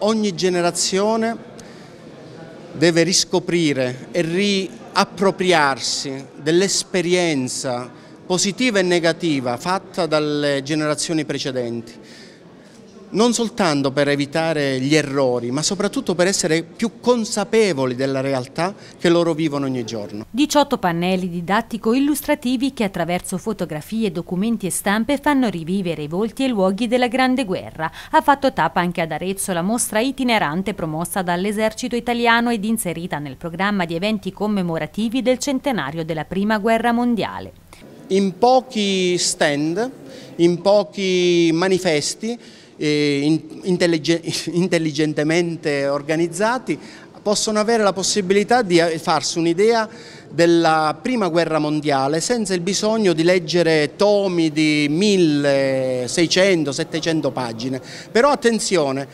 ogni generazione deve riscoprire e riappropriarsi dell'esperienza positiva e negativa fatta dalle generazioni precedenti non soltanto per evitare gli errori, ma soprattutto per essere più consapevoli della realtà che loro vivono ogni giorno. 18 pannelli didattico-illustrativi che attraverso fotografie, documenti e stampe fanno rivivere i volti e i luoghi della Grande Guerra. Ha fatto tappa anche ad Arezzo la mostra itinerante promossa dall'esercito italiano ed inserita nel programma di eventi commemorativi del centenario della Prima Guerra Mondiale. In pochi stand, in pochi manifesti, intelligentemente organizzati possono avere la possibilità di eh, farsi un'idea della prima guerra mondiale senza il bisogno di leggere tomi di 1600-700 pagine. Però attenzione,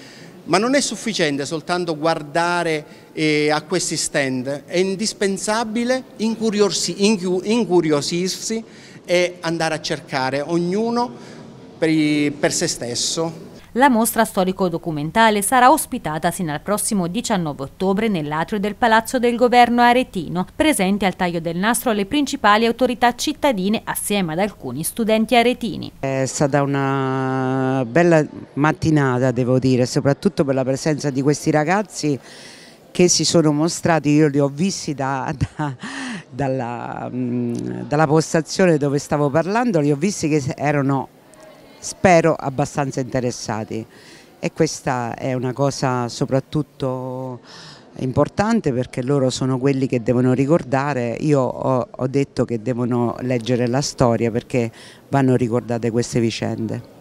ma non è sufficiente soltanto guardare eh, a questi stand, è indispensabile incuriosirsi e andare a cercare ognuno per se stesso la mostra storico-documentale sarà ospitata sino al prossimo 19 ottobre nell'atrio del Palazzo del Governo aretino, presente al taglio del nastro le principali autorità cittadine assieme ad alcuni studenti aretini. È stata una bella mattinata devo dire, soprattutto per la presenza di questi ragazzi che si sono mostrati, io li ho visti da, da, dalla, mm, dalla postazione dove stavo parlando, li ho visti che erano spero abbastanza interessati e questa è una cosa soprattutto importante perché loro sono quelli che devono ricordare, io ho, ho detto che devono leggere la storia perché vanno ricordate queste vicende.